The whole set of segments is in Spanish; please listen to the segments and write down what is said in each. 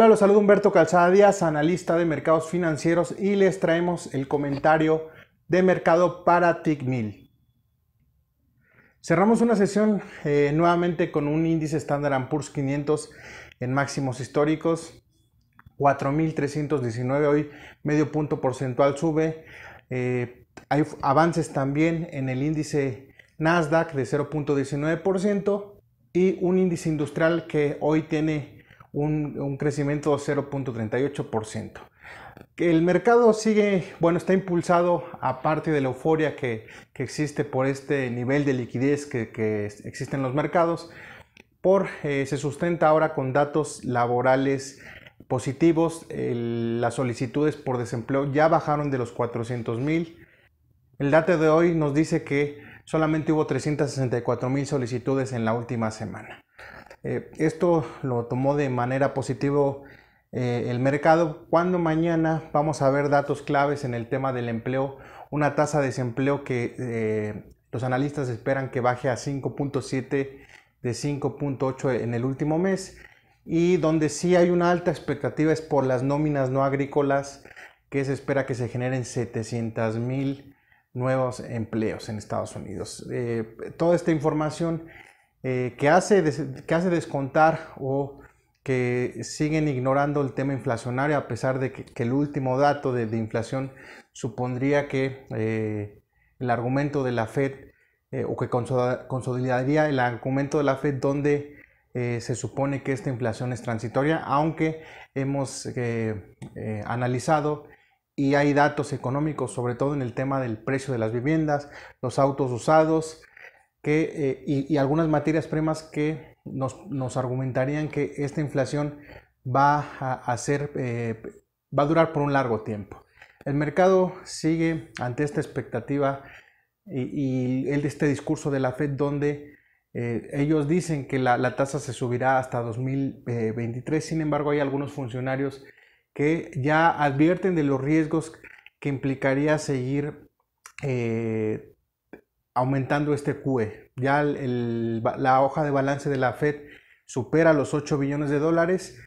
Hola, los saludo Humberto Calzada Díaz, analista de mercados financieros y les traemos el comentario de mercado para TICMIL. Cerramos una sesión eh, nuevamente con un índice estándar Poor's 500 en máximos históricos, 4.319 hoy, medio punto porcentual sube. Eh, hay avances también en el índice Nasdaq de 0.19% y un índice industrial que hoy tiene un, crecimiento de 0.38%. El mercado sigue, bueno, está impulsado aparte de la euforia que, existe por este nivel de liquidez que, que existe en los mercados, por, eh, se sustenta ahora con datos laborales positivos, las solicitudes por desempleo ya bajaron de los 400 mil. El dato de hoy nos dice que solamente hubo 364 mil solicitudes en la última semana. Eh, esto lo tomó de manera positiva eh, el mercado, cuando mañana vamos a ver datos claves en el tema del empleo, una tasa de desempleo que eh, los analistas esperan que baje a 5.7 de 5.8 en el último mes y donde sí hay una alta expectativa es por las nóminas no agrícolas que se espera que se generen 700 mil nuevos empleos en Estados Unidos. toda esta información eh, que, hace descontar o que siguen ignorando el tema inflacionario a pesar de que, el último dato de, inflación supondría que eh, el argumento de la Fed eh, o que consolidaría el argumento de la Fed donde se supone que esta inflación es transitoria, aunque hemos analizado y hay datos económicos, sobre todo en el tema del precio de las viviendas, los autos usados, eh, y, algunas materias primas que nos, argumentarían que esta inflación eh, va a, durar por un largo tiempo. El mercado sigue ante esta expectativa y, y este discurso de la Fed donde eh, ellos dicen que la, tasa se subirá hasta 2023, sin embargo hay algunos funcionarios que ya advierten de los riesgos que implicaría seguir eh, aumentando este QE. Ya la hoja de balance de la Fed supera los 8 billones de dólares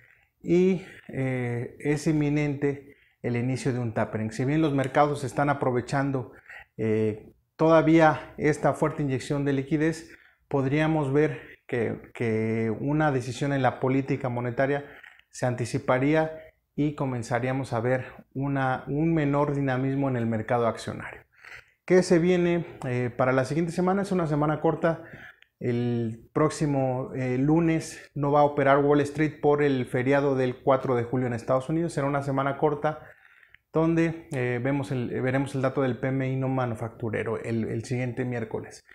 y eh, es inminente el inicio de un tapering. Si bien los mercados están aprovechando eh, todavía esta fuerte inyección de liquidez, podríamos ver que, una decisión en la política monetaria se anticiparía y comenzaríamos a ver un menor dinamismo en el mercado accionario. ¿Qué se viene eh, para la siguiente semana? Es una semana corta. El próximo eh, lunes no va a operar Wall Street por el feriado del 4 de julio en Estados Unidos. Será una semana corta donde eh, vemos veremos el dato del PMI no manufacturero el siguiente miércoles.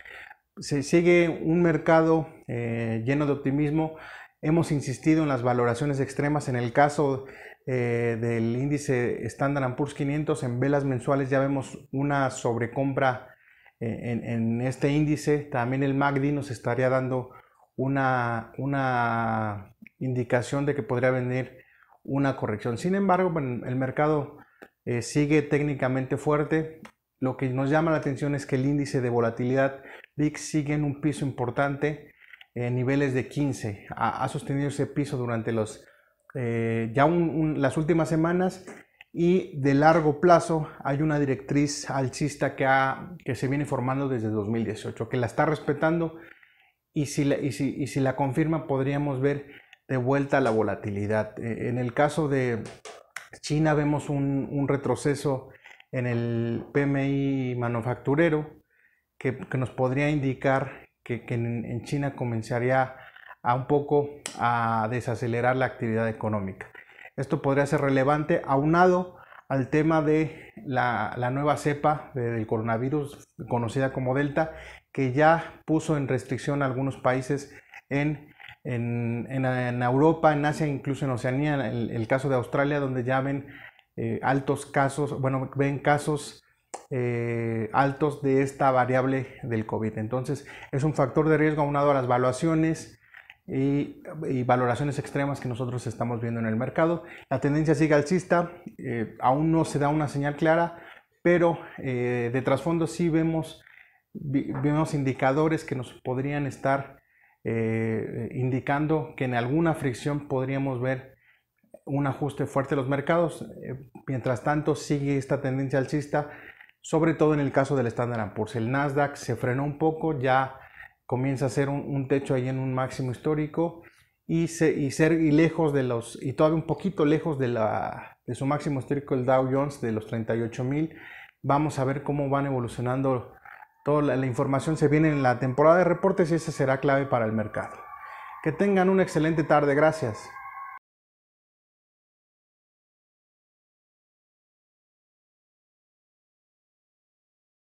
Se sigue un mercado lleno de optimismo. Hemos insistido en las valoraciones extremas. En el caso eh, del índice Standard Poor's 500 en velas mensuales ya vemos una sobrecompra eh, en, este índice. También el MACD nos estaría dando una, una indicación de que podría venir una corrección. Sin embargo, el mercado eh, sigue técnicamente fuerte. Lo que nos llama la atención es que el índice de volatilidad VIX sigue en un piso importante, en niveles de 15. ha, sostenido ese piso durante los eh, ya las últimas semanas y de largo plazo hay una directriz alcista que, ha, que se viene formando desde 2018, que la está respetando y si la, y si, y si la confirma podríamos ver de vuelta la volatilidad. Eh, en el caso de China vemos un, retroceso en el PMI manufacturero que, que nos podría indicar que, en, en China comenzaría a un poco a desacelerar la actividad económica. Esto podría ser relevante aunado al tema de la, nueva cepa del coronavirus conocida como Delta, que ya puso en restricción a algunos países en, Europa, en Asia, incluso en Oceanía, en el, caso de Australia, donde ya ven eh, altos casos, bueno, ven casos eh, altos de esta variable del COVID. Entonces, es un factor de riesgo aunado a las valuaciones, y, valoraciones extremas que nosotros estamos viendo en el mercado. La tendencia sigue alcista, eh, aún no se da una señal clara, pero eh, de trasfondo sí vemos, vemos indicadores que nos podrían estar eh, indicando que en alguna fricción podríamos ver un ajuste fuerte de los mercados. mientras tanto, sigue esta tendencia alcista, sobre todo en el caso del Standard Poor's. El Nasdaq se frenó un poco, ya comienza a ser un, techo ahí en un máximo histórico y, ser lejos de los, y todavía un poquito lejos de, su máximo histórico, el Dow Jones de los 38.000. Vamos a ver cómo van evolucionando. Toda la información se viene en la temporada de reportes y esa será clave para el mercado. Que tengan una excelente tarde. Gracias.